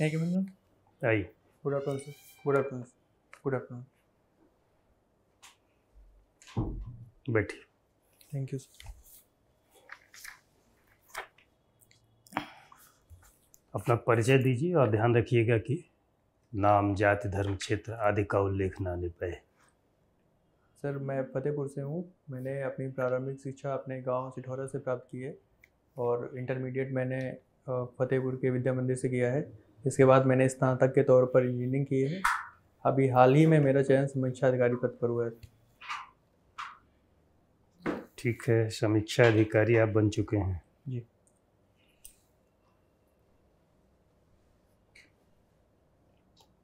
Thank you, Mr. Aye. Good afternoon, sir. Good afternoon. Good afternoon. बैठिए thank you sir. अपना परिचय दीजिए और ध्यान रखिएगा कि नाम जाति धर्म क्षेत्र आदि का उल्लेख ना आने पाए सर मैं फतेहपुर से हूँ मैंने अपनी प्रारंभिक शिक्षा अपने गांव सिठौरा से प्राप्त की है और इंटरमीडिएट मैंने फतेहपुर के विद्या मंदिर से किया है इसके बाद मैंने स्नातक के तौर पर इंजीनियरिंग की है अभी हाल ही में मेरा चयन समीक्षा अधिकारी पद पर हुआ है ठीक है समीक्षा अधिकारी आप बन चुके हैं जी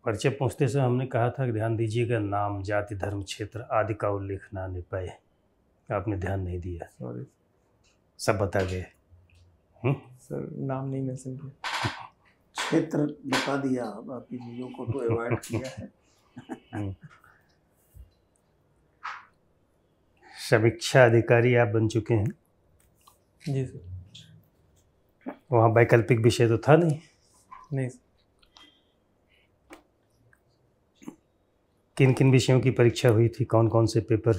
परिचय पहुँचते समय हमने कहा था कि ध्यान दीजिएगा नाम जाति धर्म क्षेत्र आदि का उल्लेख ना नहीं पाए आपने ध्यान नहीं दिया सॉरी सब बता गए हम्म? सर नाम नहीं मैं समझ क्षेत्र बता दिया बाकी चीज़ों को तो अवॉइड किया है हम्म। समीक्षा अधिकारी आप बन चुके हैं जी सर वहाँ वैकल्पिक विषय तो था नहीं नहीं किन किन विषयों की परीक्षा हुई थी कौन कौन से पेपर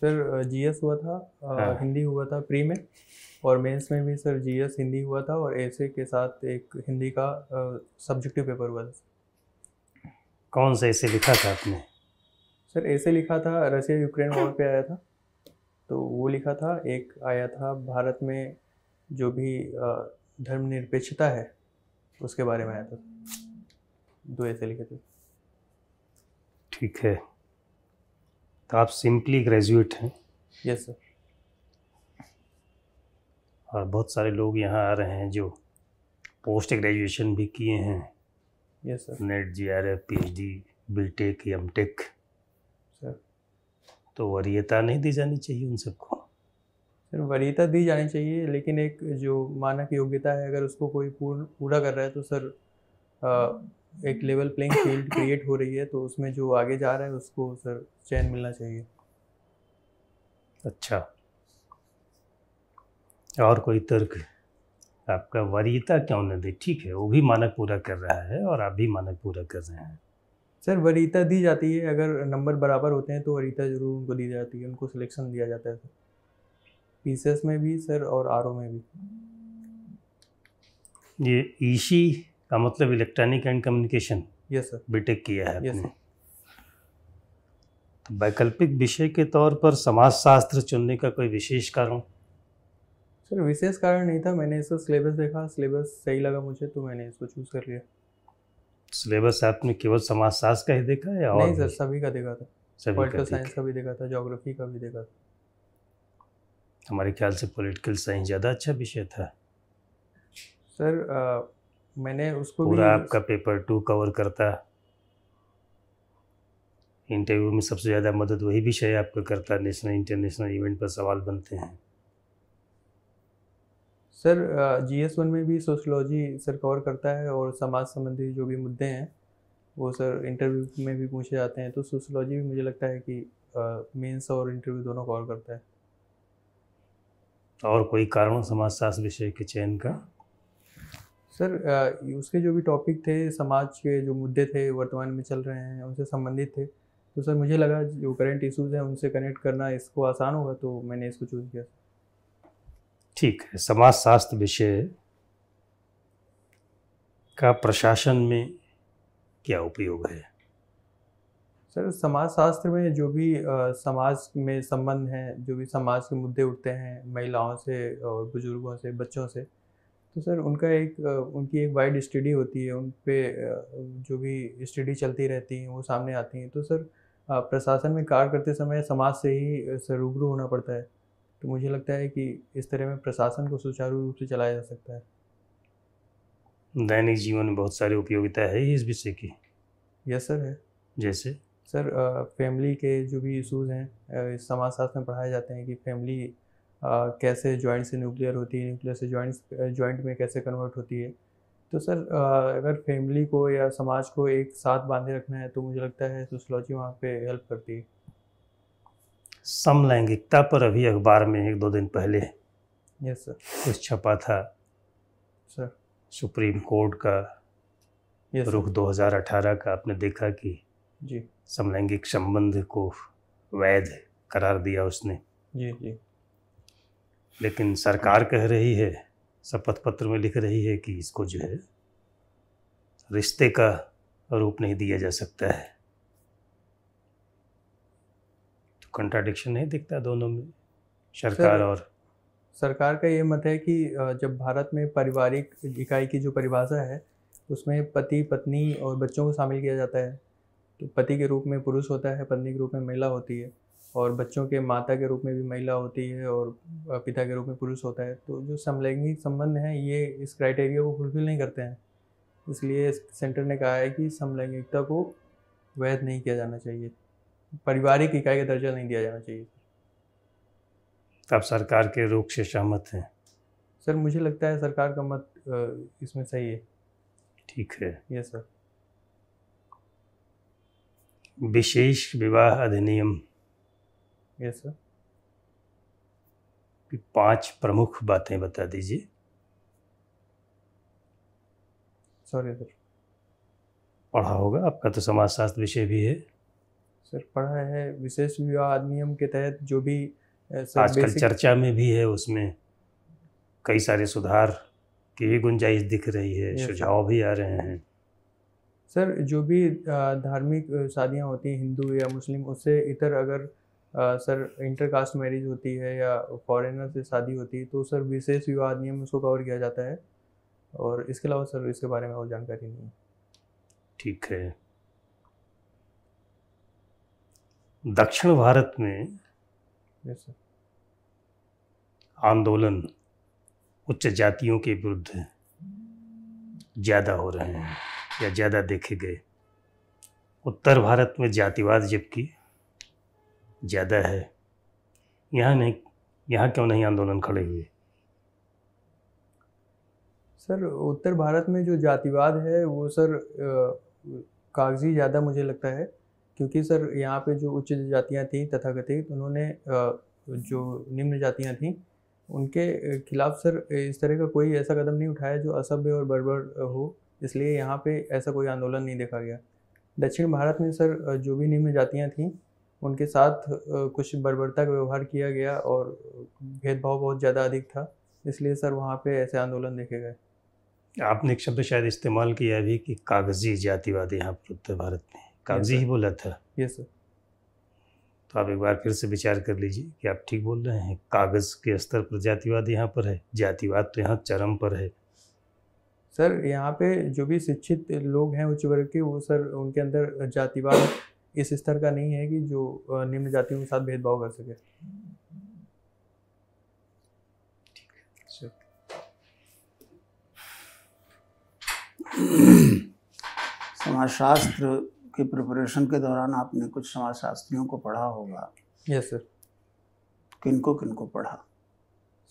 सर जीएस हुआ था हाँ। हिंदी हुआ था प्री में और मेंस में भी सर जी हिंदी हुआ था और ऐसे के साथ एक हिंदी का सब्जेक्टिव पेपर हुआ था कौन सा ऐसे लिखा था आपने सर ऐसे लिखा था रसिया यूक्रेन वॉर पे आया था तो वो लिखा था एक आया था भारत में जो भी धर्मनिरपेक्षता है उसके बारे में आया था दो ऐसे लिखे थे ठीक है तो आप सिंपली ग्रेजुएट हैं यस सर और बहुत सारे लोग यहाँ आ रहे हैं जो पोस्ट ग्रेजुएशन भी किए हैं yes sir NET J R F P H D B tech M tech sir तो वरीयता नहीं दी जानी चाहिए उन सबको सर वरीयता दी जानी चाहिए लेकिन एक जो मानक योग्यता है अगर उसको कोई पूर्ण पूरा कर रहा है तो सर आ, एक लेवल प्लेइंग फील्ड क्रिएट हो रही है तो उसमें जो आगे जा रहा है उसको सर चैन मिलना चाहिए अच्छा और कोई तर्क आपका वरीयता क्यों न दे ठीक है वो भी मानक पूरा कर रहा है और आप भी मानक पूरा कर रहे हैं सर वरीयता दी जाती है अगर नंबर बराबर होते हैं तो वरीयता ज़रूर उनको दी जाती है उनको सिलेक्शन दिया जाता है सर पीसीएस में भी सर और आर में भी ये ईशी e का मतलब electronic and communication yes sir BTech किया है वैकल्पिक विषय के तौर पर समाजशास्त्र चुनने का कोई विशेष कारण सर विशेष कारण नहीं था मैंने इसका सिलेबस देखा सिलेबस सही लगा मुझे तो मैंने इसको चूज़ कर लिया सिलेबस आपने केवल समाजशास्त्र का ही देखा है और नहीं सर सभी का देखा था पॉलिटिकल साइंस का भी देखा था जोग्राफी का भी देखा था हमारे ख्याल से पॉलिटिकल साइंस ज़्यादा अच्छा विषय था सर आ, मैंने उसको पूरा आपका पेपर टू कवर करता इंटरव्यू में सबसे ज़्यादा मदद वही विषय आपका करता नेशनल इंटरनेशनल इवेंट पर सवाल बनते हैं सर जी एस वन में भी सोशलॉजी सर कवर करता है और समाज संबंधी जो भी मुद्दे हैं वो सर इंटरव्यू में भी पूछे जाते हैं तो सोशलॉजी भी मुझे लगता है कि मेंस और इंटरव्यू दोनों कवर करता है और कोई कारण समाजशास्त्र विषय के चयन का सर उसके जो भी टॉपिक थे समाज के जो मुद्दे थे वर्तमान में चल रहे हैं उनसे संबंधित थे तो सर मुझे लगा जो करेंट इश्यूज़ हैं उनसे कनेक्ट करना इसको आसान होगा तो मैंने इसको चूज़ किया ठीक है समाजशास्त्र विषय का प्रशासन में क्या उपयोग है सर समाजशास्त्र में जो भी आ, समाज में संबंध है जो भी समाज के मुद्दे उठते हैं महिलाओं से और बुज़ुर्गों से बच्चों से तो सर उनका एक उनकी एक वाइड स्टडी होती है उन पर जो भी स्टडी चलती रहती है वो सामने आती हैं तो सर प्रशासन में कार्य करते समय समाज से ही सर रूबरू होना पड़ता है तो मुझे लगता है कि इस तरह में प्रशासन को सुचारू रूप से चलाया जा सकता है दैनिक जीवन में बहुत सारी उपयोगिता है इस विषय की यस सर है जैसे सर फैमिली के जो भी इशूज़ हैं समाज शास्त्र में पढ़ाए जाते हैं कि फैमिली कैसे जॉइंट से न्यूक्लियर होती है न्यूक्लियर से जॉइंट जॉइंट में कैसे कन्वर्ट होती है तो सर अगर फैमिली को या समाज को एक साथ बांधे रखना है तो मुझे लगता है सोशलॉजी वहाँ पे हेल्प करती है समलैंगिकता पर अभी अखबार में एक दो दिन पहले यस सर कुछ छपा था सर सुप्रीम कोर्ट का yes, रुख 2018 का आपने देखा कि जी समलैंगिक संबंध को वैध करार दिया उसने जी जी लेकिन सरकार कह रही है शपथ पत्र में लिख रही है कि इसको जो है रिश्ते का रूप नहीं दिया जा सकता है कंट्राडिक्शन नहीं दिखता दोनों में सरकार और सरकार का ये मत है कि जब भारत में पारिवारिक इकाई की जो परिभाषा है उसमें पति पत्नी और बच्चों को शामिल किया जाता है तो पति के रूप में पुरुष होता है पत्नी के रूप में महिला होती है और बच्चों के माता के रूप में भी महिला होती है और पिता के रूप में पुरुष होता है तो जो समलैंगिक संबंध हैं ये इस क्राइटेरिया को फुलफिल नहीं करते हैं इसलिए सेंटर ने कहा है कि समलैंगिकता को वैध नहीं किया जाना चाहिए पारिवारिक इकाई का दर्जा नहीं दिया जाना चाहिए आप सरकार के रोक से सहमत हैं सर मुझे लगता है सरकार का मत इसमें सही है ठीक है यस सर विशेष विवाह अधिनियम यस सर पांच प्रमुख बातें बता दीजिए सॉरी सर पढ़ा होगा आपका तो समाजशास्त्र विषय भी है सर पढ़ा है विशेष विवाह अधिनियम के तहत जो भी आजकल चर्चा में भी है उसमें कई सारे सुधार की भी गुंजाइश दिख रही है सुझाव भी आ रहे हैं सर जो भी धार्मिक शादियां होती हैं हिंदू या मुस्लिम उससे इतर अगर सर इंटर कास्ट मैरिज होती है या फॉरेनर से शादी होती है तो सर विशेष विवाह अधिनियम उसको कवर किया जाता है और इसके अलावा सर इसके बारे में और जानकारी नहीं ठीक है दक्षिण भारत में आंदोलन उच्च जातियों के विरुद्ध ज़्यादा हो रहे हैं या ज़्यादा देखे गए उत्तर भारत में जातिवाद जबकि ज़्यादा है यहाँ नहीं यहाँ क्यों नहीं आंदोलन खड़े हुए सर उत्तर भारत में जो जातिवाद है वो सर कागज़ी ज़्यादा मुझे लगता है क्योंकि सर यहाँ पे जो उच्च जातियाँ थीं तथाकथित उन्होंने जो निम्न जातियाँ थीं उनके खिलाफ सर इस तरह का कोई ऐसा कदम नहीं उठाया जो असभ्य और बर्बर हो इसलिए यहाँ पे ऐसा कोई आंदोलन नहीं देखा गया दक्षिण भारत में सर जो भी निम्न जातियाँ थीं उनके साथ कुछ बर्बरता का व्यवहार किया गया और भेदभाव बहुत ज़्यादा अधिक था इसलिए सर वहाँ पे ऐसे आंदोलन देखे गए आपने एक शब्द शायद इस्तेमाल किया अभी कि कागज़ी जातिवाद यहाँ उत्तर भारत में कागजी ही बोला था यस सर तो आप एक बार फिर से विचार कर लीजिए कि आप ठीक बोल रहे हैं कागज़ के स्तर पर जातिवाद यहाँ पर है जातिवाद तो यहाँ चरम पर है सर यहाँ पे जो भी शिक्षित लोग हैं उच्च वर्ग के वो सर उनके अंदर जातिवाद इस स्तर का नहीं है कि जो निम्न जातियों के साथ भेदभाव कर सके समाजशास्त्र की प्रिपरेशन के दौरान आपने कुछ समाजशास्त्रियों को पढ़ा होगा यस सर किनको किनको पढ़ा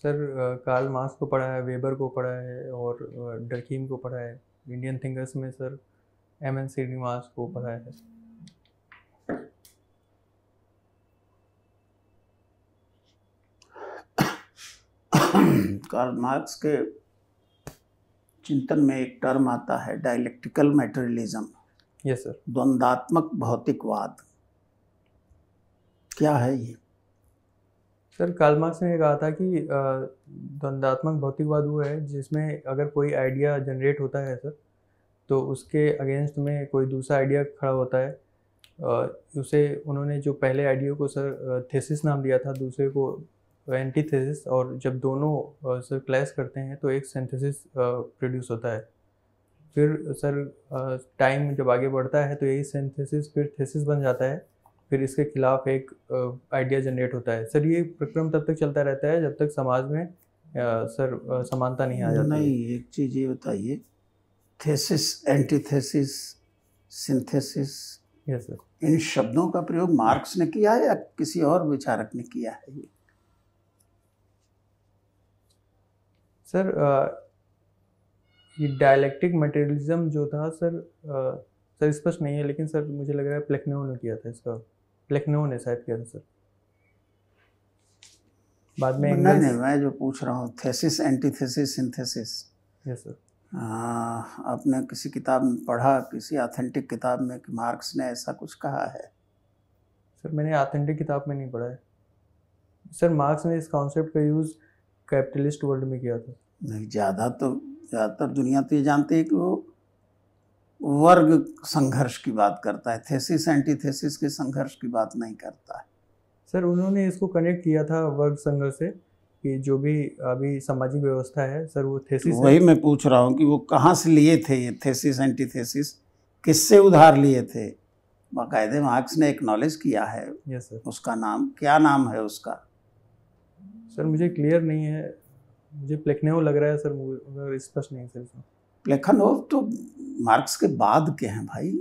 सर कार्ल मार्क्स को पढ़ा है वेबर को पढ़ा है और डरकीम को पढ़ा है इंडियन थिंकर्स में सर एम एन श्रीनिवास को पढ़ा है कार्ल मार्क्स के चिंतन में एक टर्म आता है डायलेक्टिकल मटेरियलिज्म यस सर द्वंदात्मक भौतिकवाद क्या है ये सर कालमार्क्स मार्क्स ने कहा था कि द्वंदात्मक भौतिकवाद वो है जिसमें अगर कोई आइडिया जनरेट होता है सर तो उसके अगेंस्ट में कोई दूसरा आइडिया खड़ा होता है उसे उन्होंने जो पहले आइडिया को सर थेसिस नाम दिया था दूसरे को एंटी थेसिस और जब दोनों सर क्लैश करते हैं तो एक सिंथेसिस प्रोड्यूस होता है फिर सर टाइम जब आगे बढ़ता है तो यही सिंथेसिस फिर थेसिस बन जाता है फिर इसके खिलाफ एक आइडिया जनरेट होता है सर ये प्रक्रम तब तक चलता रहता है जब तक समाज में सर समानता नहीं आ जाती नहीं एक चीज़ ये बताइए thesis antithesis synthesis yes sir इन शब्दों का प्रयोग मार्क्स ने किया है या किसी और विचारक ने किया है ये सर ये डायलेक्टिक मटेरियलिज्म जो था सर आ, सर स्पष्ट नहीं है लेकिन सर मुझे लग रहा है प्लेक्नो ने किया था इसका प्लेक्नो ने शायद किया था सर बाद में नहीं नहीं मैं जो पूछ रहा हूँ thesis antithesis synthesis yes sir आपने किसी किताब में पढ़ा किसी ऑथेंटिक किताब में कि मार्क्स ने ऐसा कुछ कहा है सर मैंने ऑथेंटिक किताब में नहीं पढ़ा है सर मार्क्स ने इस कॉन्सेप्ट का यूज़ कैपिटलिस्ट वर्ल्ड में किया था नहीं ज़्यादा तो ज़्यादातर दुनिया तो ये जानती है कि वो वर्ग संघर्ष की बात करता है थेसिस एंटीथेसिस के संघर्ष की बात नहीं करता है सर उन्होंने इसको कनेक्ट किया था वर्ग संघर्ष से कि जो भी अभी सामाजिक व्यवस्था है सर वो थेसिस वही मैं पूछ रहा हूँ कि वो कहाँ से लिए थे ये थेसिस एंटीथेसिस किससे उधार लिए थे बाकायदे मार्क्स ने एक्नॉलेज किया है यस सर उसका नाम क्या नाम है उसका सर मुझे क्लियर नहीं है मुझे प्लेखनेव लग रहा है सर मूवी स्पष्ट नहीं सर प्लेखनोव तो मार्क्स के बाद के हैं भाई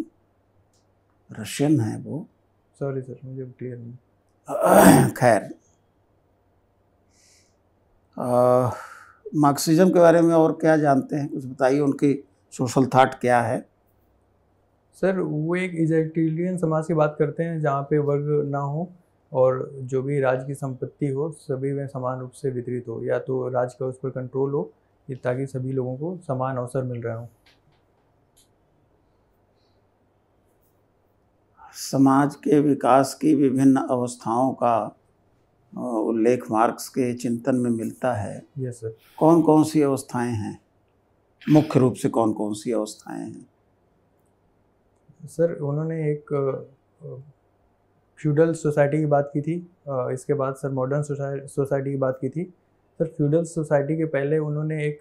रशियन है वो सॉरी सर मुझे क्लियर नहीं खैर मार्क्सिज्म के बारे में और क्या जानते हैं कुछ बताइए उनकी सोशल थाट क्या है सर वो एक इजेक्टिलियन समाज की बात करते हैं जहाँ पे वर्ग ना हो और जो भी राज्य की संपत्ति हो सभी में समान रूप से वितरित हो या तो राज्य का उस पर कंट्रोल हो ताकि सभी लोगों को समान अवसर मिल रहा हो समाज के विकास की विभिन्न अवस्थाओं का उल्लेख मार्क्स के चिंतन में मिलता है यस सर कौन कौन सी अवस्थाएं हैं मुख्य रूप से कौन कौन सी अवस्थाएं हैं सर उन्होंने एक फ्यूडल सोसाइटी की बात की थी इसके बाद सर मॉडर्न सोसाइटी की बात की थी सर फ्यूडल सोसाइटी के पहले उन्होंने एक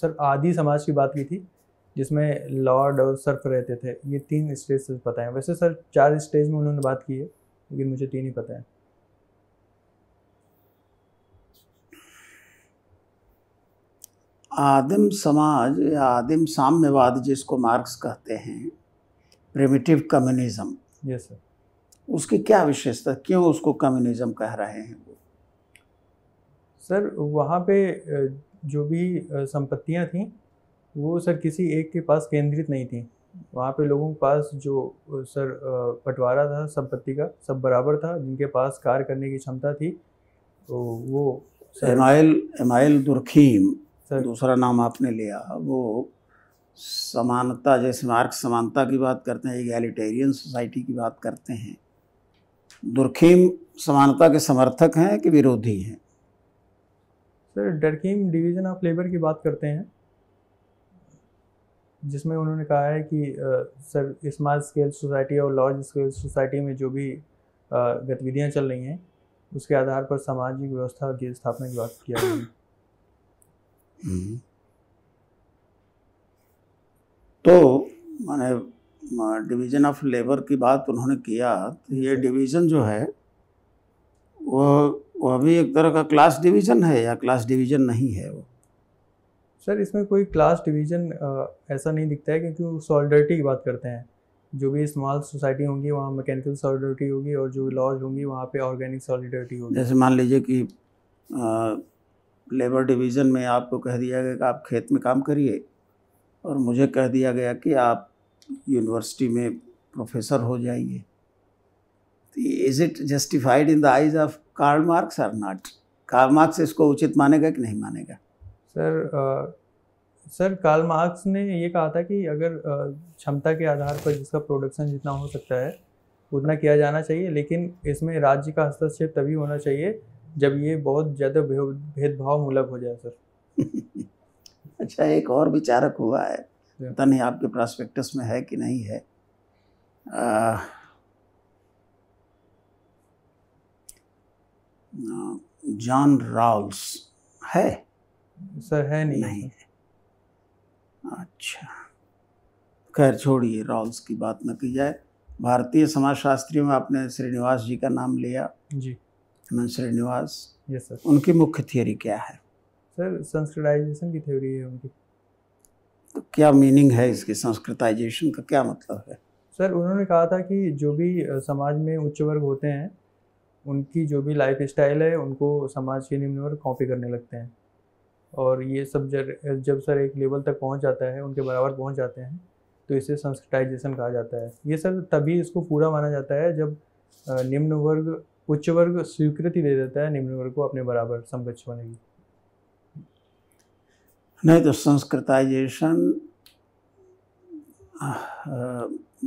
सर आदि समाज की बात की थी जिसमें लॉर्ड और सर्फ रहते थे ये तीन स्टेज से पता है वैसे सर चार स्टेज में उन्होंने बात की है लेकिन मुझे तीन ही पता है आदिम समाज या आदिम साम्यवाद जिसको मार्क्स कहते हैं प्रिमिटिव कम्युनिज्म yes, sir. उसकी क्या विशेषता क्यों उसको कम्युनिज्म कह रहे हैं वो सर वहाँ पे जो भी संपत्तियाँ थीं वो सर किसी एक के पास केंद्रित नहीं थी वहाँ पे लोगों के पास जो सर बंटवारा था संपत्ति का सब बराबर था जिनके पास कार्य करने की क्षमता थी तो वो एमाइल एमाइल दुरखीम सर दूसरा नाम आपने लिया वो समानता जैसे मार्क समानता की बात करते हैं इगैलिटेरियन सोसाइटी की बात करते हैं दुर्खीम समानता के समर्थक हैं कि विरोधी हैं sir Durkheim division of labour की बात करते हैं जिसमें उन्होंने कहा है कि सर स्मॉल स्केल सोसाइटी और लार्ज स्केल सोसाइटी में जो भी गतिविधियां चल रही हैं उसके आधार पर सामाजिक व्यवस्था की स्थापना की बात किया तो मैंने डिवीज़न ऑफ लेबर की बात उन्होंने किया तो ये डिवीज़न जो है वो वो अभी एक तरह का क्लास डिवीज़न है या क्लास डिवीज़न नहीं है वो सर इसमें कोई क्लास डिवीज़न ऐसा नहीं दिखता है क्योंकि वो सॉलिडरिटी की बात करते हैं जो भी स्मॉल सोसाइटी होंगी वहाँ मैकेनिकल सॉलिडरिटी होगी और जो लॉज होंगी वहाँ पे ऑर्गेनिक सॉलिडरिटी होगी जैसे मान लीजिए कि आ, लेबर डिवीज़न में आपको कह दिया गया कि आप खेत में काम करिए और मुझे कह दिया गया कि आप यूनिवर्सिटी में प्रोफेसर हो जाइए is it justified in the eyes of Karl Marx or not Karl Marx इसको उचित मानेगा कि नहीं मानेगा sir ah, sir Karl Marx ने ये कहा था कि अगर uh, क्षमता के आधार पर जिसका प्रोडक्शन जितना हो सकता है उतना किया जाना चाहिए लेकिन इसमें राज्य का हस्तक्षेप तभी होना चाहिए जब ये बहुत ज़्यादा भेदभावमूलक हो जाए सर अच्छा एक और विचारक हुआ है पता नहीं आपके प्रॉस्पेक्टस में है कि नहीं है जॉन राउल्स है सर है नहीं नहीं है अच्छा खैर छोड़िए राउल्स की बात न की जाए भारतीय शास्त्री में आपने श्रीनिवास जी का नाम लिया जी श्रीनिवास यस सर उनकी मुख्य थियोरी क्या है सर संस्कृताइजेशन की थ्योरी है उनकी तो क्या मीनिंग है इसकी संस्कृताइजेशन का क्या मतलब है सर उन्होंने कहा था कि जो भी समाज में उच्च वर्ग होते हैं उनकी जो भी लाइफ स्टाइल है उनको समाज के निम्न वर्ग कॉपी करने लगते हैं और ये सब जर, जब सर एक लेवल तक पहुंच जाता है उनके बराबर पहुंच जाते हैं तो इसे संस्कृताइजेशन कहा जाता है ये सर तभी इसको पूरा माना जाता है जब निम्न वर्ग उच्च वर्ग स्वीकृति दे देता है निम्न वर्ग को अपने बराबर समकक्ष होने की नहीं तो संस्कृताइजेशन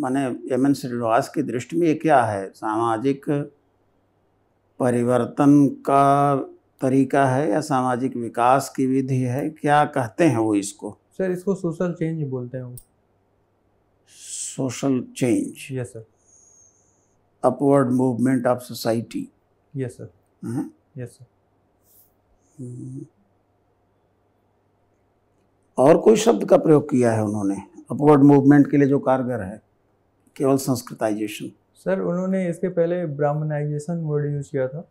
माने एम एन श्रीनिवास की दृष्टि में ये क्या है सामाजिक परिवर्तन का तरीका है या सामाजिक विकास की विधि है क्या कहते हैं वो इसको सर इसको सोशल चेंज बोलते हैं वो social change yes sir upward movement of society yes sir yes sir और कोई शब्द का प्रयोग किया है उन्होंने अपवर्ड मूवमेंट के लिए जो कारगर है केवल संस्कृताइजेशन सर उन्होंने इसके पहले ब्राह्मणाइजेशन वर्ड यूज़ किया था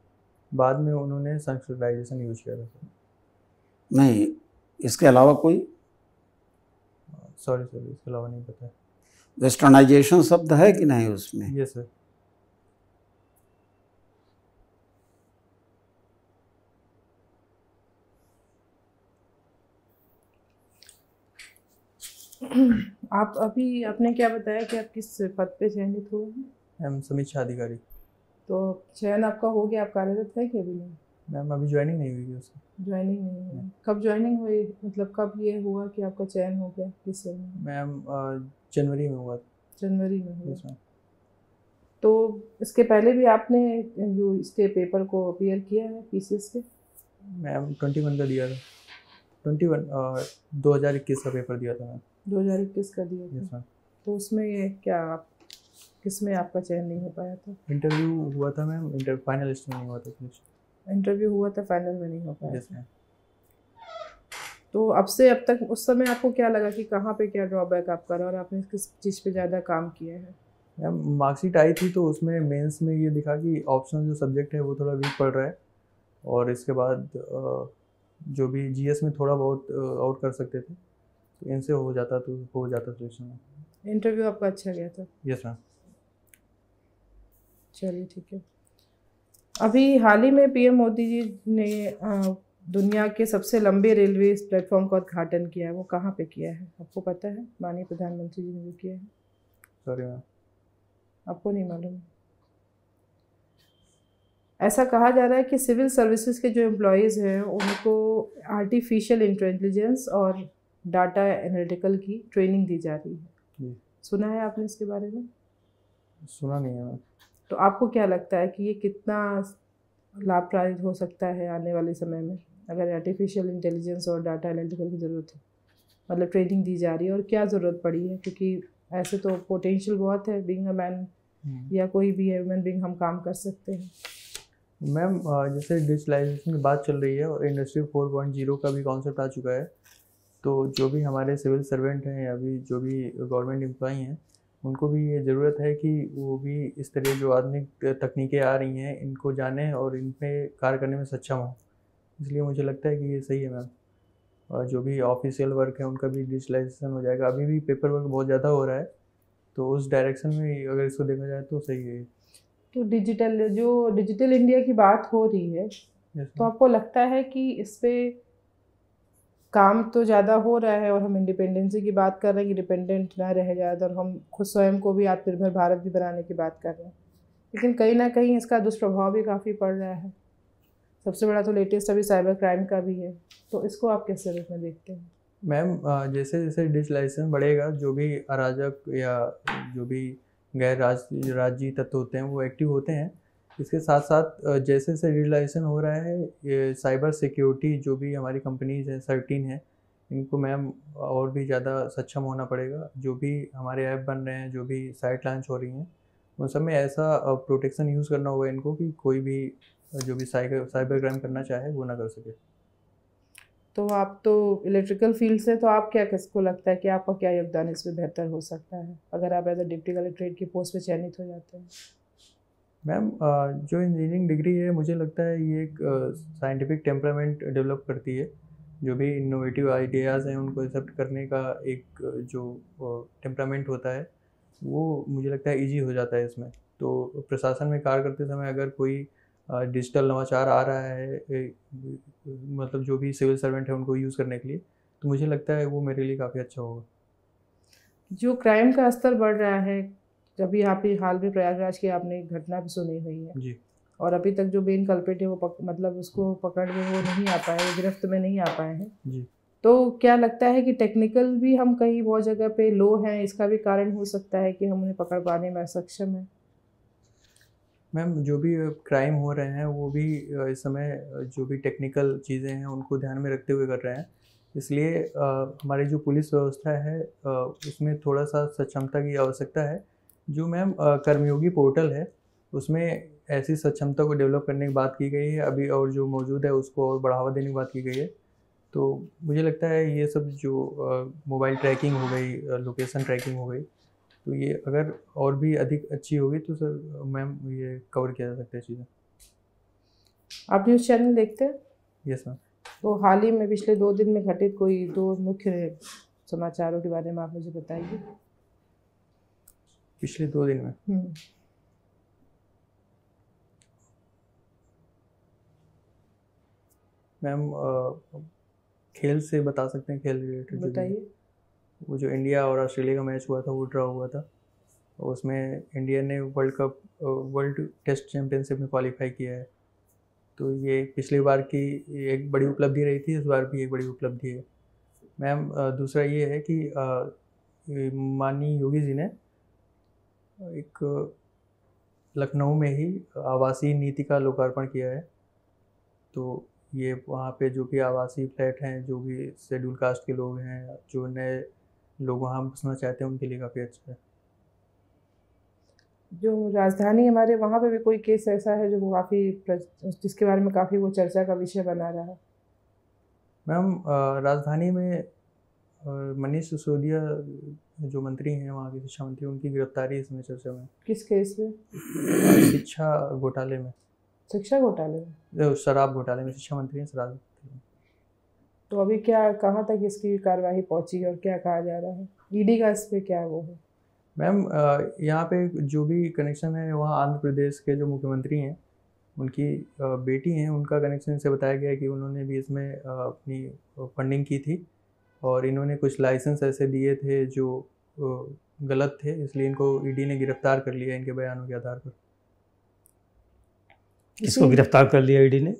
बाद में उन्होंने संस्कृताइजेशन यूज किया था नहीं इसके अलावा कोई सॉरी सर इसके अलावा नहीं पता वेस्टर्नाइजेशन शब्द है कि नहीं उसमें यस सर आप अभी आपने क्या बताया कि आप किस पद पे चयनित हुए हैं मैम समीक्षा अधिकारी तो चयन आपका हो गया आप कार्यरत है कि अभी नहीं मैम अभी ज्वाइनिंग नहीं हुई उसकी ज्वाइनिंग नहीं हुई कब ज्वाइनिंग हुई मतलब कब ये हुआ कि आपका चयन हो गया किस मैम जनवरी में हुआ जनवरी में हुआ तो इसके पहले भी आपने जो इसके पेपर को अपीयर किया है पी के मैम ट्वेंटी वन का दिया था ट्वेंटी वन दो हज़ार इक्कीस का पेपर दिया था मैम दो हज़ार इक्कीस का दिया था तो उसमें ये क्या आप किस में आपका चयन नहीं हो पाया था इंटरव्यू हुआ था मैम इंटर फाइनलिस्ट में नहीं हुआ था इंटरव्यू हुआ था फाइनल में नहीं हो पाया था तो अब से अब तक उस समय आपको क्या लगा कि कहाँ पे क्या ड्रॉबैक आप करा और आपने किस चीज़ पे ज़्यादा काम किया है मैम मार्कशीट आई थी तो उसमें मेंस में ये दिखा कि ऑप्शनल जो सब्जेक्ट है वो थोड़ा वीक पड़ रहा है और इसके बाद जो भी जीएस में थोड़ा बहुत आउट कर सकते थे तो इनसे हो जाता तो हो जाता सिलेक्शन इंटरव्यू आपका अच्छा गया था यस मैम चलिए ठीक है अभी हाल ही में पीएम मोदी जी ने दुनिया के सबसे लंबे रेलवे प्लेटफॉर्म का उद्घाटन किया है वो कहाँ पे किया है आपको पता है माननीय प्रधानमंत्री जी ने जो किया है सॉरी मैम आपको नहीं मालूम ऐसा कहा जा रहा है कि सिविल सर्विसेज के जो एम्प्लॉयज़ हैं उनको आर्टिफिशियल इंटेलिजेंस और डाटा एनालिटिकल की ट्रेनिंग दी जा रही है सुना है आपने इसके बारे में सुना नहीं है तो आपको क्या लगता है कि ये कितना लाभकारी हो सकता है आने वाले समय में अगर आर्टिफिशियल इंटेलिजेंस और डाटा एनालिटिकल की ज़रूरत है मतलब ट्रेनिंग दी जा रही है और क्या ज़रूरत पड़ी है क्योंकि ऐसे तो पोटेंशियल बहुत है बींग अ मैन या कोई भी ह्यूमन बींग हम काम कर सकते हैं मैम जैसे डिजिटलाइजेशन की बात चल रही है और इंडस्ट्री जीरो का भी कॉन्सेप्ट आ चुका है तो जो भी हमारे सिविल सर्वेंट हैं या भी जो भी गवर्नमेंट एम्प्लॉई हैं उनको भी ये ज़रूरत है कि वो भी इस तरह जो आधुनिक तकनीकें आ रही हैं इनको जाने और इन पर कार्य करने में सक्षम हों इसलिए मुझे लगता है कि ये सही है मैम और जो भी ऑफिशियल वर्क है उनका भी डिजिटलाइजेशन हो जाएगा अभी भी पेपर वर्क बहुत ज़्यादा हो रहा है तो उस डायरेक्शन में अगर इसको देखा जाए तो सही है तो डिजिटल जो डिजिटल इंडिया की बात हो रही है तो आपको लगता है कि इस पर काम तो ज़्यादा हो रहा है और हम इंडिपेंडेंसी की बात कर रहे हैं कि डिपेंडेंट ना रह जाए तो और हम खुद स्वयं को भी आत्मनिर्भर भारत भी बनाने की बात कर रहे हैं लेकिन कहीं ना कहीं इसका दुष्प्रभाव भी काफ़ी पड़ रहा है सबसे बड़ा तो लेटेस्ट अभी साइबर क्राइम का भी है तो इसको आप कैसे रूप में देखते हैं मैम जैसे जैसे डिजिटलाइजेशन बढ़ेगा जो भी अराजक या जो भी गैर राज राज्य तत्व होते हैं वो एक्टिव होते हैं इसके साथ साथ जैसे जैसे रियलाइजेशन हो रहा है ये साइबर सिक्योरिटी जो भी हमारी कंपनीज हैं सर्टीन है इनको मैम और भी ज़्यादा सक्षम होना पड़ेगा जो भी हमारे ऐप बन रहे हैं जो भी साइट लॉन्च हो रही हैं उन सब में ऐसा प्रोटेक्शन यूज़ करना होगा इनको कि कोई भी जो भी साइबर साइबर क्राइम करना चाहे वो ना कर सके तो आप तो इलेक्ट्रिकल फील्ड से तो आप क्या किसको लगता है कि आपका क्या योगदान इसमें बेहतर हो सकता है अगर आप एज अ डिप्टी कलेक्ट्रेट की पोस्ट पर चयनित हो जाते हैं मैम जो इंजीनियरिंग डिग्री है मुझे लगता है ये एक साइंटिफिक टेम्परामेंट डेवलप करती है जो भी इनोवेटिव आइडियाज़ हैं उनको एक्सेप्ट करने का एक जो टेम्परामेंट होता है वो मुझे लगता है इजी हो जाता है इसमें तो प्रशासन में कार्य करते समय अगर कोई डिजिटल नवाचार आ रहा है मतलब जो भी सिविल सर्वेंट है उनको यूज़ करने के लिए तो मुझे लगता है वो मेरे लिए काफ़ी अच्छा होगा जो क्राइम का स्तर बढ़ रहा है जब भी यहाँ पे हाल में प्रयागराज की आपने घटना भी सुनी हुई है जी और अभी तक जो मेन कल्पेट है वो पक, मतलब उसको पकड़ में वो नहीं आ पाए गिरफ्त में नहीं आ पाए हैं जी तो क्या लगता है कि टेक्निकल भी हम कहीं बहुत जगह पे लो हैं इसका भी कारण हो सकता है कि हम उन्हें पकड़ पाने में सक्षम हैं मैम जो भी क्राइम हो रहे हैं वो भी इस समय जो भी टेक्निकल चीज़ें हैं उनको ध्यान में रखते हुए कर रहे हैं इसलिए हमारी जो पुलिस व्यवस्था है उसमें थोड़ा सा सक्षमता की आवश्यकता है जो मैम कर्मयोगी पोर्टल है उसमें ऐसी सक्षमता को डेवलप करने की बात की गई है अभी और जो मौजूद है उसको और बढ़ावा देने की बात की गई है तो मुझे लगता है ये सब जो मोबाइल ट्रैकिंग हो गई लोकेशन ट्रैकिंग हो गई तो ये अगर और भी अधिक अच्छी होगी तो सर मैम ये कवर किया जा सकता है चीज़ें आप न्यूज़ चैनल देखते हैं यस मैम तो हाल ही में पिछले दो दिन में घटित कोई दो मुख्य समाचारों के बारे में आप मुझे बताइए पिछले दो दिन में हम्म। मैम खेल से बता सकते हैं खेल रिलेटेड बताइए वो जो इंडिया और ऑस्ट्रेलिया का मैच हुआ था वो ड्रा हुआ था उसमें इंडिया ने world cup world test championship में क्वालिफाई किया है तो ये पिछली बार की एक बड़ी उपलब्धि रही थी इस बार भी एक बड़ी उपलब्धि है मैम दूसरा ये है कि माननीय योगी जी ने एक लखनऊ में ही आवासीय नीति का लोकार्पण किया है तो ये वहाँ पे जो भी आवासीय फ्लैट हैं जो भी शेड्यूल कास्ट के लोग हैं जो नए लोग वहाँ बसना चाहते हैं उनके लिए काफ़ी अच्छा है जो राजधानी हमारे वहाँ पे भी कोई केस ऐसा है जो काफ़ी जिसके बारे में काफ़ी वो चर्चा का विषय बना रहा है मैम राजधानी में मनीष सिसोदिया जो मंत्री हैं वहाँ के शिक्षा मंत्री उनकी गिरफ्तारी इसमें चर्चा में किस केस में शिक्षा घोटाले में शिक्षा घोटाले में शराब घोटाले में शिक्षा मंत्री हैं शराब तो अभी क्या कहाँ तक इसकी कार्यवाही पहुंची और क्या कहा जा रहा है ईडी e का इस पर क्या वो है मैम यहाँ पे जो भी कनेक्शन है वहाँ आंध्र प्रदेश के जो मुख्यमंत्री हैं उनकी बेटी हैं उनका कनेक्शन से बताया गया है कि उन्होंने भी इसमें अपनी फंडिंग की थी और इन्होंने कुछ लाइसेंस ऐसे दिए थे जो गलत थे इसलिए इनको ईडी e ने गिरफ्तार कर लिया इनके बयानों के आधार पर इसको गिरफ्तार कर लिया ईडी e ने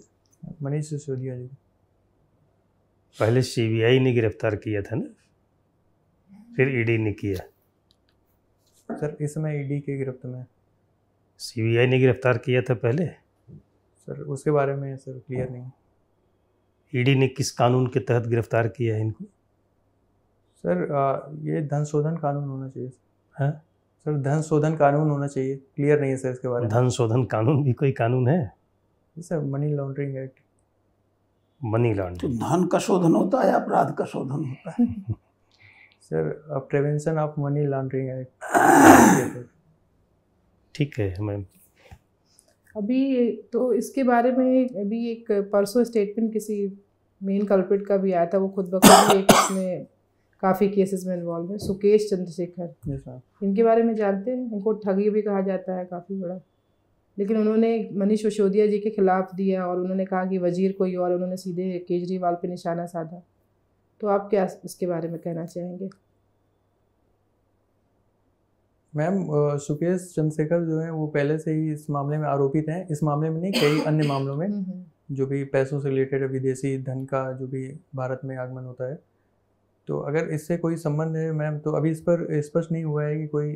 मनीष सिसोदिया जी पहले सीबीआई ने गिरफ्तार किया था ना फिर ईडी e ने किया सर इस समय ईडी के गिरफ्त में सीबीआई ने गिरफ्तार किया था पहले सर उसके बारे में सर क्लियर नहीं ईडी ने किस कानून के तहत गिरफ्तार किया है इनको सर ये धन शोधन कानून होना चाहिए है सर धन शोधन कानून होना चाहिए क्लियर नहीं है सर इसके बारे में धन शोधन कानून भी कोई कानून है sir money laundering act money laundering तो धन का शोधन होता है अपराध का शोधन होता है sir prevention of money laundering act ठीक है मैम अभी तो इसके बारे में अभी एक परसों स्टेटमेंट किसी मेन कल्प्रिट का भी आया था वो खुद बखुद एक उसमें काफ़ी केसेस में इन्वॉल्व है सुकेश चंद्रशेखर इनके बारे में जानते हैं इनको ठगी भी कहा जाता है काफ़ी बड़ा लेकिन उन्होंने मनीष सिसोदिया जी के खिलाफ दिया और उन्होंने कहा कि वजीर कोई और उन्होंने सीधे केजरीवाल पे निशाना साधा तो आप क्या इसके बारे में कहना चाहेंगे मैम सुकेश चंद्रशेखर जो है वो पहले से ही इस मामले में आरोपित हैं इस मामले में नहीं कई अन्य मामलों में हम्म, हम्म। जो भी पैसों से रिलेटेड विदेशी धन का जो भी भारत में आगमन होता है तो अगर इससे कोई संबंध है मैम तो अभी इस पर स्पष्ट नहीं हुआ है कि कोई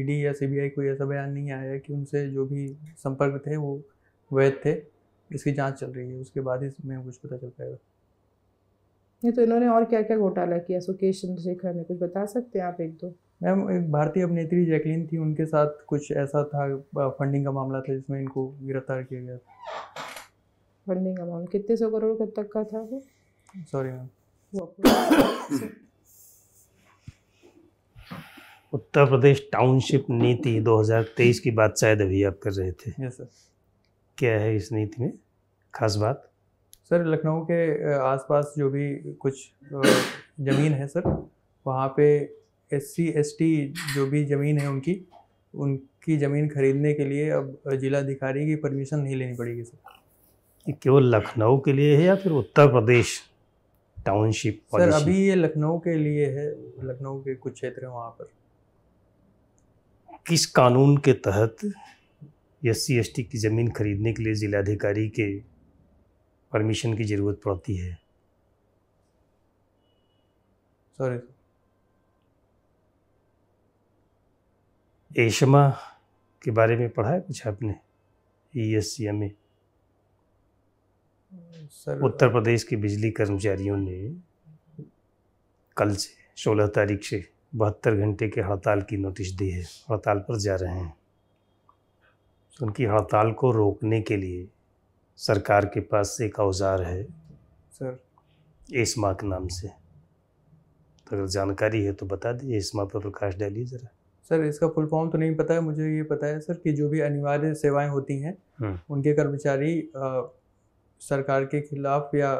ईडी e या सीबीआई कोई ऐसा बयान नहीं आया है कि उनसे जो भी संपर्क थे वो वैध थे इसकी जांच चल रही है उसके बाद ही मैं कुछ पता चल पाएगा नहीं तो इन्होंने और क्या क्या घोटाला किया सुकेश चंद्रशेखर ने कुछ बता सकते हैं आप एक दो मैम एक भारतीय अभिनेत्री जैकलीन थी उनके साथ कुछ ऐसा था फंडिंग का मामला था जिसमें इनको गिरफ्तार किया गया था फंडिंग का मामला कितने सौ करोड़ तक का था वो sorry ma'am Uttar Pradesh township नीति 2023 की बात शायद अभी आप कर रहे थे यस सर क्या है इस नीति में खास बात सर लखनऊ के आसपास जो भी कुछ ज़मीन है सर वहाँ पे एस सी जो भी ज़मीन है उनकी उनकी ज़मीन खरीदने के लिए अब जिलाधिकारी की परमिशन नहीं लेनी पड़ेगी सर केवल लखनऊ के लिए है या फिर उत्तर प्रदेश टाउनशिप सर अभी ये लखनऊ के लिए है लखनऊ के कुछ क्षेत्र हैं वहाँ पर किस कानून के तहत एस सी की ज़मीन खरीदने के लिए ज़िलाधिकारी के परमिशन की ज़रूरत पड़ती है सॉरी एशमा के बारे में पढ़ा है कुछ आपने E S C M A sir Uttar Pradesh के बिजली कर्मचारियों ने कल से सोलह तारीख से बहत्तर घंटे के हड़ताल की नोटिस दी है हड़ताल पर जा रहे हैं उनकी हड़ताल को रोकने के लिए सरकार के पास एक औजार है सर एसमा के नाम से तो अगर जानकारी है तो बता दीजिए एसमा पर प्रकाश डालिए ज़रा सर इसका फुल फॉर्म तो नहीं पता है मुझे ये पता है सर कि जो भी अनिवार्य सेवाएं होती हैं हम्म। उनके कर्मचारी सरकार के खिलाफ या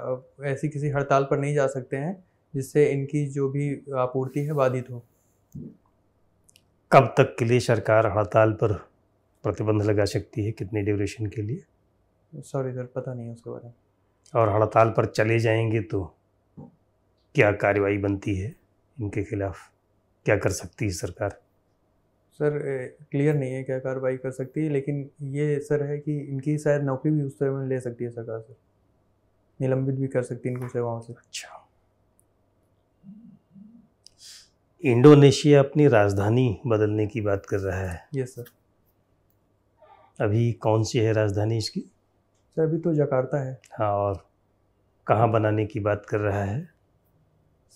ऐसी किसी हड़ताल पर नहीं जा सकते हैं जिससे इनकी जो भी आपूर्ति है बाधित हो कब तक के लिए सरकार हड़ताल पर प्रतिबंध लगा सकती है कितने ड्यूरेशन के लिए सॉरी सर पता नहीं है उसके बारे में और हड़ताल पर चले जाएंगे तो क्या कार्रवाई बनती है इनके खिलाफ क्या कर सकती है सरकार सर क्लियर नहीं है क्या कार्रवाई कर सकती है लेकिन ये सर है कि इनकी शायद नौकरी भी उस तरह में ले सकती है सरकार से निलंबित भी कर सकती है इनको सेवाओं से अच्छा इंडोनेशिया अपनी राजधानी बदलने की बात कर रहा है यस सर अभी कौन सी है राजधानी इसकी सर अभी तो जकार्ता है हाँ और कहाँ बनाने की बात कर रहा है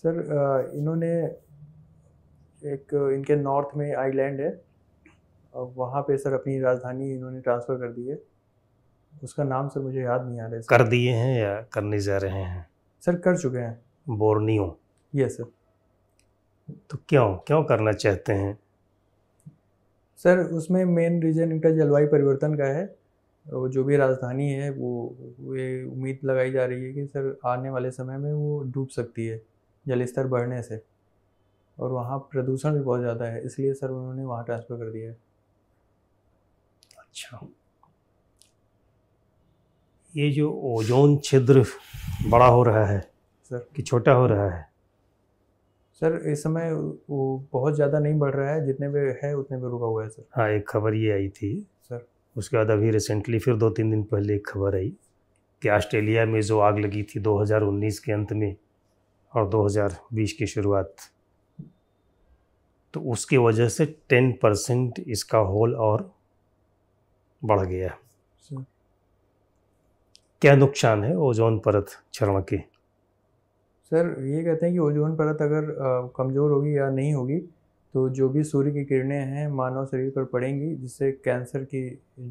सर इन्होंने एक इनके नॉर्थ में आइलैंड है और वहाँ पे सर अपनी राजधानी इन्होंने ट्रांसफ़र कर दी है उसका नाम सर मुझे याद नहीं आ रहा है कर दिए हैं या करने जा रहे हैं सर कर चुके हैं बोर्नियो यस सर तो क्यों क्यों करना चाहते हैं सर उसमें मेन रीज़न इनका जलवायु परिवर्तन का है जो भी राजधानी है वो ये उम्मीद लगाई जा रही है कि सर आने वाले समय में वो डूब सकती है जल स्तर बढ़ने से और वहाँ प्रदूषण भी बहुत ज़्यादा है इसलिए सर उन्होंने वहाँ ट्रांसफ़र कर दिया है अच्छा ये जो ओजोन छिद्र बड़ा हो रहा है सर कि छोटा हो रहा है सर इस समय वो बहुत ज़्यादा नहीं बढ़ रहा है जितने पे है उतने पे रुका हुआ है सर हाँ एक खबर ये आई थी सर उसके बाद अभी रिसेंटली फिर दो तीन दिन पहले एक खबर आई कि ऑस्ट्रेलिया में जो आग लगी थी 2019 के अंत में और 2020 की शुरुआत तो उसकी वजह से टेन परसेंट इसका होल और बढ़ गया क्या नुकसान है ओजोन परत क्षरण के सर ये कहते हैं कि ओजोन परत अगर कमज़ोर होगी या नहीं होगी तो जो भी सूर्य की किरणें हैं मानव शरीर पर पड़ेंगी जिससे कैंसर की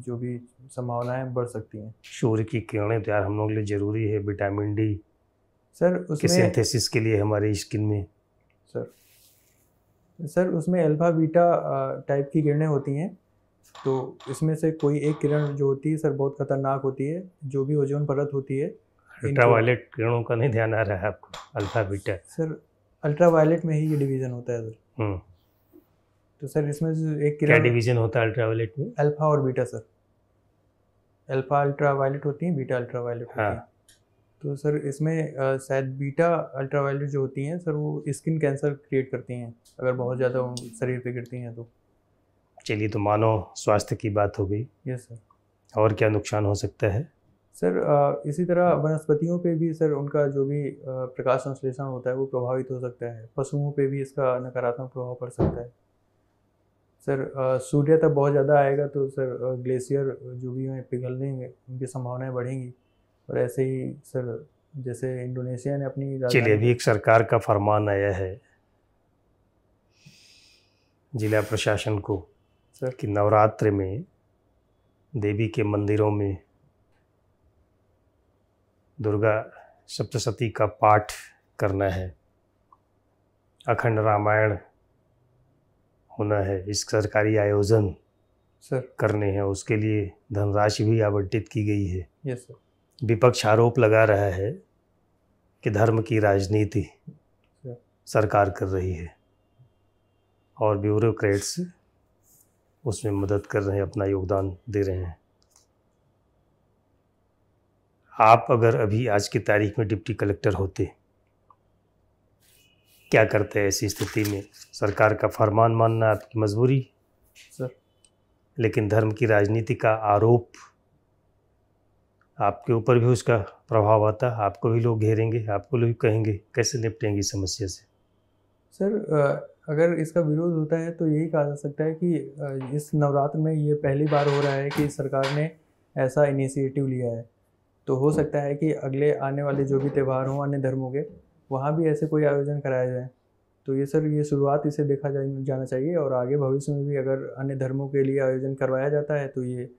जो भी संभावनाएं बढ़ सकती हैं सूर्य की किरणें तो यार हम लोगों के लिए ज़रूरी है विटामिन डी सर उसमें सिंथेसिस के लिए हमारी स्किन में सर सर उसमें अल्फा बीटा टाइप की किरणें होती हैं तो इसमें से कोई एक किरण जो होती है सर बहुत खतरनाक होती है जो भी ओजोन परत होती है अल्ट्रावायलेट किरणों का नहीं ध्यान आ रहा है आपको अल्फा बीटा सर अल्ट्रावायलेट में ही ये डिवीज़न होता है सर हम्म। तो सर इसमें जो एक किरण क्या डिवीज़न होता है अल्ट्रावायलेट में अल्फा और बीटा सर अल्फा अल्ट्रावायलेट होती है बीटा अल्ट्रावायलेट है तो सर इसमें शायद बीटा अल्ट्रावायलेट जो होती हैं सर वो स्किन कैंसर क्रिएट करती हैं अगर बहुत ज़्यादा हम्म। शरीर पे गिरती हैं तो चलिए तो मानो स्वास्थ्य की बात हो गई यस सर और क्या नुकसान हो सकता है सर इसी तरह वनस्पतियों पे भी सर उनका जो भी प्रकाश संश्लेषण होता है वो प्रभावित हो सकता है पशुओं पे भी इसका नकारात्मक प्रभाव पड़ सकता है सर सूर्य तक बहुत ज़्यादा आएगा तो सर ग्लेशियर जो भी हैं पिघलने की संभावनाएँ बढ़ेंगी और ऐसे ही सर जैसे इंडोनेशिया ने अपनी चलिए अभी एक सरकार का फरमान आया है जिला प्रशासन को सर कि नवरात्र में देवी के मंदिरों में दुर्गा सप्तशती का पाठ करना है अखंड रामायण होना है इस सरकारी आयोजन सर करने हैं उसके लिए धनराशि भी आवंटित की गई है यस सर विपक्ष आरोप लगा रहा है कि धर्म की राजनीति सरकार कर रही है और ब्यूरोक्रेट्स उसमें मदद कर रहे हैं अपना योगदान दे रहे हैं आप अगर अभी आज की तारीख में डिप्टी कलेक्टर होते क्या करते हैं ऐसी स्थिति में सरकार का फरमान मानना आपकी मजबूरी सर लेकिन धर्म की राजनीति का आरोप आपके ऊपर भी उसका प्रभाव आता है आपको भी लोग घेरेंगे आपको लोग कहेंगे कैसे निपटेंगे इस समस्या से सर अगर इसका विरोध होता है तो यही कहा जा सकता है कि इस नवरात्र में ये पहली बार हो रहा है कि सरकार ने ऐसा इनिशिएटिव लिया है तो हो सकता है कि अगले आने वाले जो भी त्यौहार हों अन्य धर्मों के वहाँ भी ऐसे कोई आयोजन कराया जाए तो ये सर ये शुरुआत इसे देखा जा, जाना चाहिए और आगे भविष्य में भी अगर अन्य धर्मों के लिए आयोजन करवाया जाता है तो ये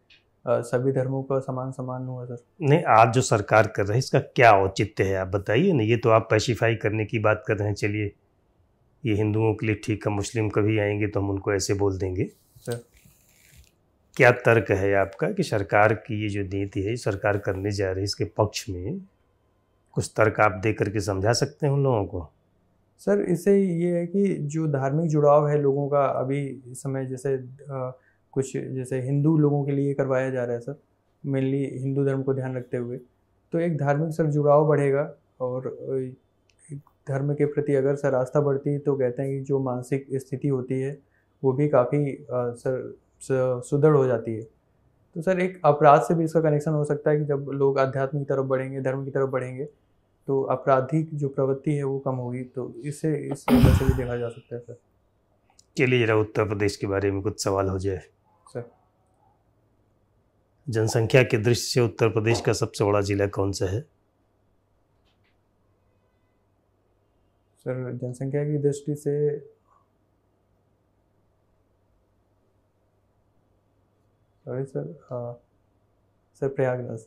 सभी धर्मों का समान समान हुआ सर नहीं आज जो सरकार कर रही है इसका क्या औचित्य है आप बताइए ना ये तो आप पैसिफाई करने की बात कर रहे हैं चलिए ये हिंदुओं के लिए ठीक है मुस्लिम कभी आएंगे तो हम उनको ऐसे बोल देंगे सर क्या तर्क है आपका कि सरकार की ये जो नीति है सरकार करने जा रही है इसके पक्ष में कुछ तर्क आप दे करके समझा सकते हैं उन लोगों को सर इससे ये है कि जो धार्मिक जुड़ाव है लोगों का अभी इस समय जैसे आ, कुछ जैसे हिंदू लोगों के लिए करवाया जा रहा है सर मेनली हिंदू धर्म को ध्यान रखते हुए तो एक धार्मिक सर जुड़ाव बढ़ेगा और धर्म के प्रति अगर सर आस्था बढ़ती है तो कहते हैं कि जो मानसिक स्थिति होती है वो भी काफ़ी सर सुदृढ़ हो जाती है तो सर एक अपराध से भी इसका कनेक्शन हो सकता है कि जब लोग आध्यात्म की तरफ बढ़ेंगे धर्म की तरफ बढ़ेंगे तो आपराधिक जो प्रवृत्ति है वो कम होगी तो इसे इस वजह से भी देखा जा सकता है सर चलिए जरा उत्तर प्रदेश के बारे में कुछ सवाल हो जाए जनसंख्या के दृष्टि से उत्तर प्रदेश का सबसे बड़ा जिला कौन सा है सर जनसंख्या की दृष्टि से सॉरी सर हाँ sir Prayagraj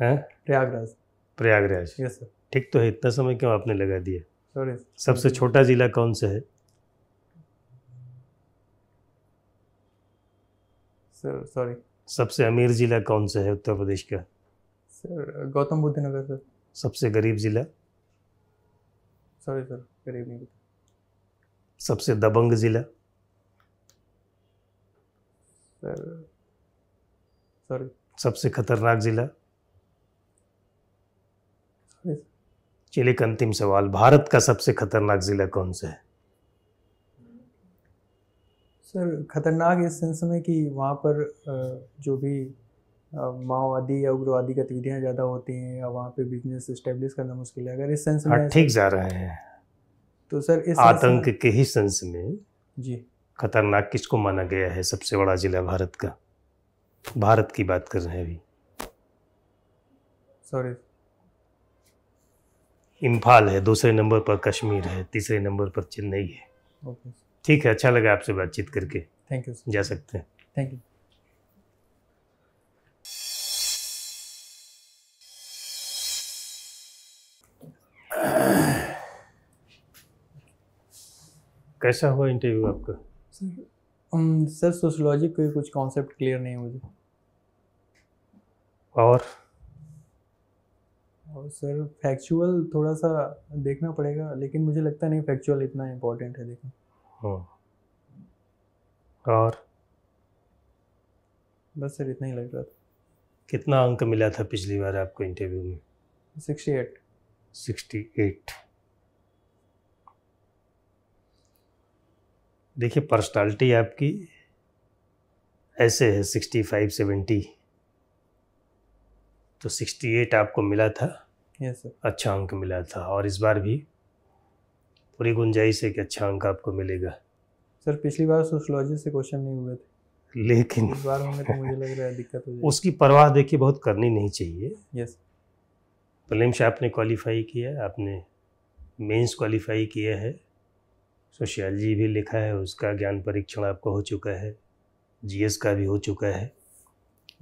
Prayagraj Prayagraj yes sir ठीक तो है इतना समय क्यों आपने लगा दिया सॉरी सबसे छोटा जिला कौन सा है सर सॉरी सबसे अमीर ज़िला कौन सा है उत्तर प्रदेश का सर गौतम बुद्ध नगर सर सबसे गरीब ज़िला सॉरी सर गरीब नहीं सबसे दबंग ज़िला सर सॉरी सबसे खतरनाक ज़िला चलिए एक अंतिम सवाल भारत का सबसे खतरनाक ज़िला कौन सा है सर खतरनाक इस सेंस में कि वहाँ पर जो भी माओवादी या उग्रवादी गतिविधियाँ ज़्यादा होती हैं या वहाँ पे बिजनेस इस्टेब्लिश करना मुश्किल है अगर इस सेंस में हाँ, ठीक जा रहे हैं तो सर इस आतंक के ही सेंस में जी खतरनाक किसको माना गया है सबसे बड़ा जिला भारत का भारत की बात कर रहे हैं अभी सॉरी इम्फाल है दूसरे नंबर पर कश्मीर है तीसरे नंबर पर चेन्नई है ओके okay. ठीक है अच्छा लगा आपसे बातचीत करके थैंक यू जा सकते हैं थैंक यू कैसा हुआ इंटरव्यू आपका सर सर सोशोलॉजी के कुछ कॉन्सेप्ट क्लियर नहीं मुझे और और सर फैक्चुअल थोड़ा सा देखना पड़ेगा लेकिन मुझे लगता नहीं फैक्चुअल इतना इम्पोर्टेंट है देखना और बस सर इतना ही लग रहा था कितना अंक मिला था पिछली बार आपको इंटरव्यू में सिक्सटी एट सिक्सटी एट देखिए पर्सनालिटी आपकी ऐसे है सिक्सटी फाइव सेवेंटी तो सिक्सटी एट आपको मिला था यस yes, सर अच्छा अंक मिला था और इस बार भी पूरी गुंजाइश है कि अच्छा अंक आपको मिलेगा सर पिछली बार सोशलॉजी से क्वेश्चन नहीं हुए थे लेकिन इस बार होंगे तो मुझे लग रहा है दिक्कत हो उसकी परवाह देखिए बहुत करनी नहीं चाहिए यस शाह आपने क्वालिफाई किया आपने मेंस क्वालिफाई किया है सोशियोलॉजी भी लिखा है उसका ज्ञान परीक्षण आपको हो चुका है जीएस का भी हो चुका है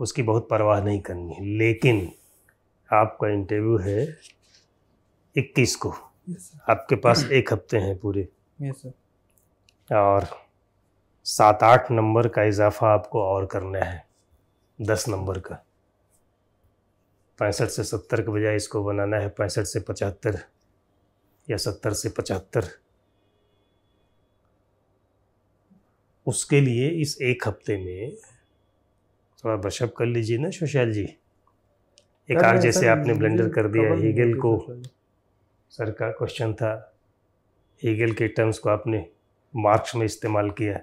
उसकी बहुत परवाह नहीं करनी है लेकिन आपका इंटरव्यू है इक्कीस को आपके पास एक हफ्ते हैं पूरे सर और सात आठ नंबर का इजाफा आपको और करना है दस नंबर का पैंसठ से सत्तर के बजाय इसको बनाना है पैंसठ से पचहत्तर या सत्तर से पचहत्तर उसके लिए इस एक हफ्ते में थोड़ा बशअप कर लीजिए ना सुशैल जी एक आग जैसे आपने ब्लेंडर कर दिया हीगल को सर का क्वेश्चन था ईगल के टर्म्स को आपने मार्क्स में इस्तेमाल किया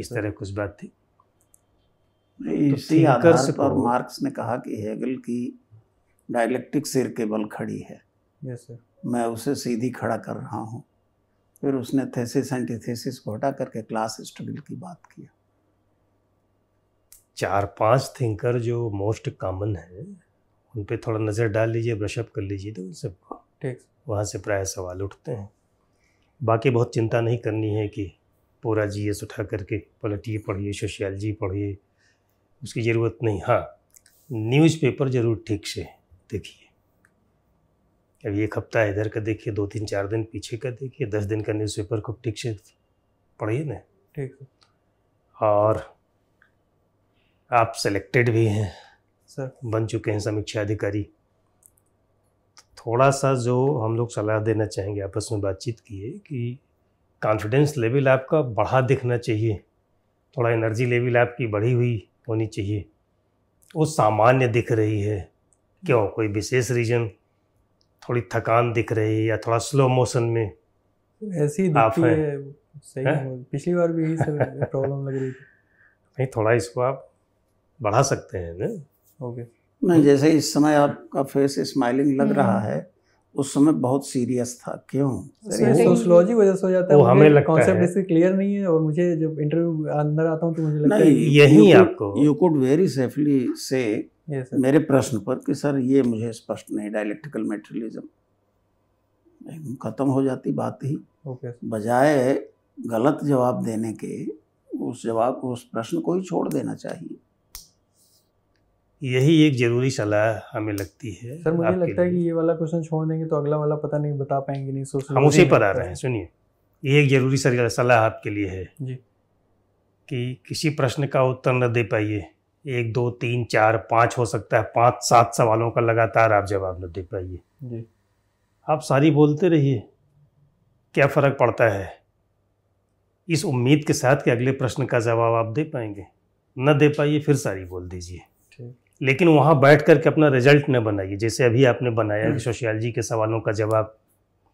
इस तरह कुछ बात थी तो इसी आधार पर मार्क्स ने कहा कि हेगल की डायलेक्टिक सिर के बल खड़ी है मैं उसे सीधी खड़ा कर रहा हूँ फिर उसने थेसिस एंटीथेसिस को हटा करके क्लास स्ट्रगल की बात किया चार पांच थिंकर जो मोस्ट कॉमन है उन पे थोड़ा नज़र डाल लीजिए ब्रशअप कर लीजिए तो उन सबको ठीक वहाँ से प्राय सवाल उठते हैं बाकी बहुत चिंता नहीं करनी है कि पूरा जी एस उठा करके पॉलिटिए पढ़िए सोशियालजी पढ़िए उसकी ज़रूरत नहीं हाँ न्यूज़पेपर ज़रूर ठीक से देखिए अब एक हफ्ता इधर का देखिए दो तीन चार दिन पीछे का देखिए दस दिन का न्यूज़पेपर खूब ठीक से पढ़िए ना ठीक और आप सेलेक्टेड भी हैं सर बन चुके हैं समीक्षा अधिकारी थोड़ा सा जो हम लोग सलाह देना चाहेंगे आपस में बातचीत किए कि कॉन्फिडेंस लेवल आपका बढ़ा दिखना चाहिए थोड़ा एनर्जी लेवल आपकी बढ़ी हुई होनी चाहिए वो सामान्य दिख रही है क्यों हम्म। कोई विशेष रीजन थोड़ी थकान दिख रही है या थोड़ा स्लो मोशन में ऐसी है, है। सही है? पिछली बार भी प्रॉब्लम लग रही थी नहीं थोड़ा इसको आप बढ़ा सकते हैं ना ओके okay. मैं हम्म। जैसे इस समय आपका फेस स्माइलिंग लग रहा हम्म। है उस समय बहुत सीरियस था क्यों सोशलॉजी तो वजह से हो जाता है हमें लगता कॉन्सेप्ट इससे क्लियर नहीं है और मुझे जब इंटरव्यू अंदर आता हूँ तो मुझे लगता है यही आपको यू कुड वेरी सेफली से मेरे प्रश्न पर कि सर ये मुझे स्पष्ट नहीं डायलेक्टिकल मेटेरियलिज्म खत्म हो जाती बात ही बजाय गलत जवाब देने के उस जवाब उस प्रश्न को ही छोड़ देना चाहिए यही एक ज़रूरी सलाह हमें लगती है सर मुझे लगता है कि ये वाला क्वेश्चन छोड़ देंगे तो अगला वाला पता नहीं बता पाएंगे नहीं सोच हम उसी पर आ रहे हैं सुनिए ये एक ज़रूरी सलाह आपके लिए है जी कि किसी प्रश्न का उत्तर न दे पाइए एक दो तीन चार पाँच हो सकता है पाँच सात सवालों का लगातार आप जवाब न दे पाइए जी आप सारी बोलते रहिए क्या फ़र्क पड़ता है इस उम्मीद के साथ कि अगले प्रश्न का जवाब आप दे पाएंगे न दे पाइए फिर सारी बोल दीजिए ठीक लेकिन वहाँ बैठ कर के अपना रिजल्ट न बनाइए जैसे अभी आपने बनाया कि हम्म। सोशियालजी के सवालों का जवाब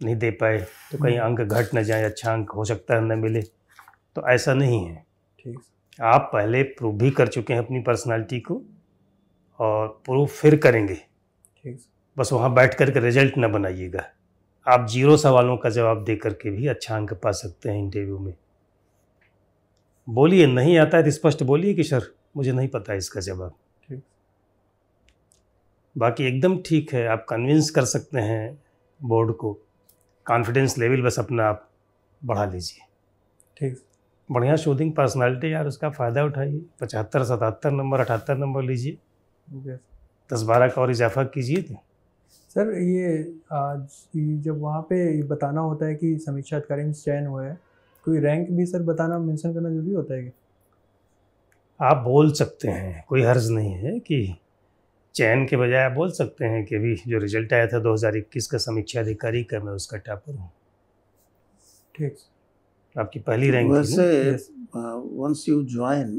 नहीं दे पाए तो कहीं हम्म। अंक घट न जाए अच्छा अंक हो सकता है न मिले तो ऐसा नहीं है ठीक आप पहले प्रूव भी कर चुके हैं अपनी पर्सनालिटी को और प्रूव फिर करेंगे ठीक बस वहाँ बैठ कर के रिजल्ट न बनाइएगा आप जीरो सवालों का जवाब दे करके भी अच्छा अंक पा सकते हैं इंटरव्यू में बोलिए नहीं आता है तो स्पष्ट बोलिए कि सर मुझे नहीं पता इसका जवाब बाकी एकदम ठीक है आप कन्विंस कर सकते हैं बोर्ड को कॉन्फिडेंस लेवल बस अपना आप बढ़ा लीजिए ठीक बढ़िया शोधिंग पर्सनालिटी यार उसका फ़ायदा उठाइए पचहत्तर सतहत्तर नंबर अठहत्तर नंबर लीजिए दस बारह का और इजाफा कीजिए तो सर ये आज जब वहाँ पे बताना होता है कि समीक्षा अधिकारी में चयन हुआ है कोई रैंक भी सर बताना मेंशन करना जरूरी होता है क्या आप बोल सकते हैं कोई हर्ज नहीं है कि चयन के बजाय बोल सकते हैं कि अभी जो रिजल्ट आया था 2021 का समीक्षा अधिकारी का मैं उसका टापर हूँ ठीक आपकी पहली रैंक वैसे वंस यू ज्वाइन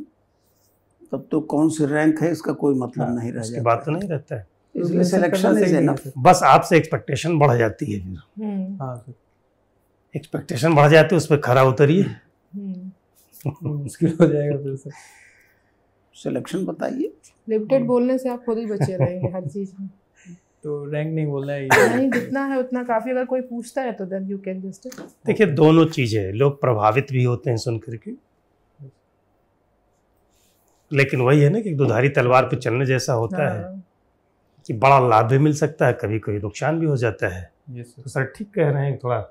तब तो कौन सी रैंक है इसका कोई मतलब हाँ, नहीं रहता बात तो नहीं रहता है तो इसलिए सिलेक्शन इज एनफ बस आपसे एक्सपेक्टेशन बढ़ जाती है फिर एक्सपेक्टेशन हम्म। हाँ, बढ़ जाती है उस पर खरा उतरिए हम्म। मुश्किल हो जाएगा फिर सिलेक्शन बताइए लिमिटेड हाँ। बोलने से आप खुद ही बचे रहेंगे हर चीज़ में तो रैंक नहीं बोलना है नहीं जितना है उतना काफ़ी अगर कोई पूछता है तो देन यू कैन जस्ट देखिए दोनों चीज़ें लोग प्रभावित भी होते हैं सुन करके लेकिन वही है ना कि दुधारी तलवार पे चलने जैसा होता है हाँ। कि बड़ा लाभ भी मिल सकता है कभी कभी नुकसान भी हो जाता है तो सर ठीक कह रहे हैं थोड़ा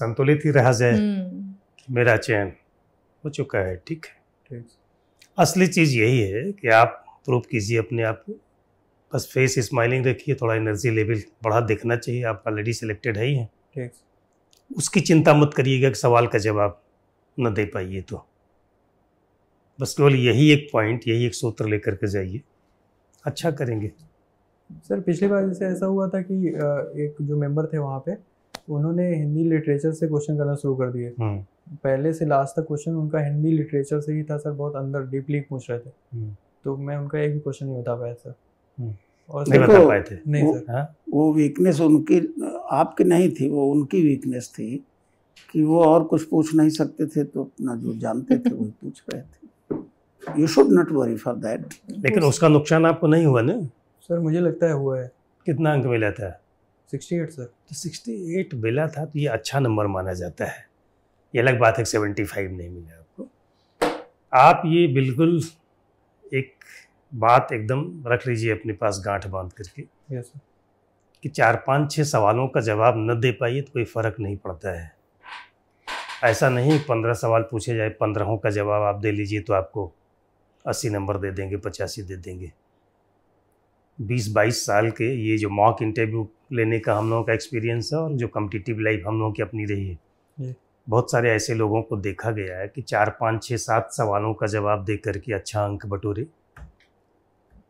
संतुलित ही रहा जाए हम्म। मेरा चयन हो चुका है ठीक है ठीक असली चीज़ यही है कि आप प्रूव कीजिए अपने आप को बस फेस स्माइलिंग रखिए थोड़ा एनर्जी लेवल बढ़ा दिखना चाहिए आप ऑलरेडी सिलेक्टेड है ही है उसकी चिंता मत करिएगा कि सवाल का जवाब न दे पाइए तो बस केवल यही एक पॉइंट यही एक सूत्र लेकर के जाइए अच्छा करेंगे सर पिछली बार जैसे ऐसा हुआ था कि एक जो मेंबर थे वहाँ पे उन्होंने हिंदी लिटरेचर से क्वेश्चन करना शुरू कर दिए हम्म। पहले से लास्ट तक क्वेश्चन उनका हिंदी लिटरेचर से ही था सर बहुत अंदर डीपली पूछ रहे थे हम्म। तो मैं उनका एक भी क्वेश्चन नहीं बता पाया सर हम्म। और नहीं बता पाए थे नहीं वो, सर हाँ? वो वीकनेस उनकी आपकी नहीं थी वो उनकी वीकनेस थी कि वो और कुछ पूछ नहीं सकते थे तो अपना जो जानते थे वही पूछ रहे थे you should not worry for that लेकिन उसका नुकसान आपको नहीं हुआ ना सर मुझे लगता है हुआ है कितना अंक मिला था 68 सर तो 68 मिला था तो ये अच्छा नंबर माना जाता है ये अलग बात है सेवेंटी फाइव नहीं मिला आपको आप ये बिल्कुल एक बात एकदम रख लीजिए अपने पास गांठ बांध करके yes, कि चार पाँच छः सवालों का जवाब न दे पाइए तो कोई फ़र्क नहीं पड़ता है ऐसा नहीं पंद्रह सवाल पूछे जाए पंद्रहों का जवाब आप दे लीजिए तो आपको अस्सी नंबर दे देंगे पचासी दे देंगे बीस बाईस साल के ये जो मॉक इंटरव्यू लेने का हम लोगों का एक्सपीरियंस है और जो कम्पिटिटिव लाइफ हम लोगों की अपनी रही है बहुत सारे ऐसे लोगों को देखा गया है कि चार पाँच छः सात सवालों का जवाब दे करके अच्छा अंक बटोरे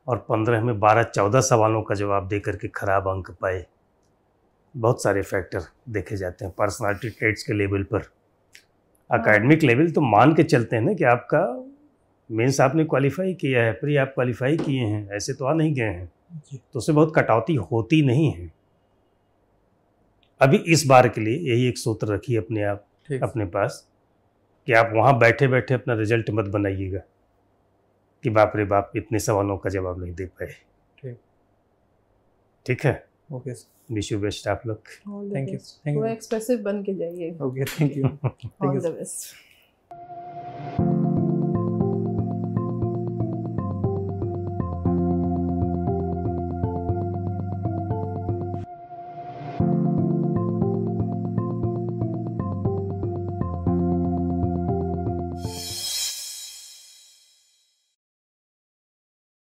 और पंद्रह में बारह चौदह सवालों का जवाब दे करके ख़राब अंक पाए बहुत सारे फैक्टर देखे जाते हैं पर्सनालिटी ट्रेड्स के लेवल पर अकेडमिक लेवल तो मान के चलते हैं ना कि आपका मेंस आपने क्वालिफाई किया है प्री आप क्वालिफाई किए हैं ऐसे तो आ नहीं गए हैं तो उससे बहुत कटौती होती नहीं है अभी इस बार के लिए यही एक सूत्र रखिए अपने आप अपने पास कि आप वहाँ बैठे बैठे अपना रिजल्ट मत बनाइएगा कि बाप रे बाप इतने सवालों का जवाब नहीं दे पाए ठीक है ओके विश यू बेस्ट आप लोग thank you thank you expressive बन के जाइए okay thank you all the best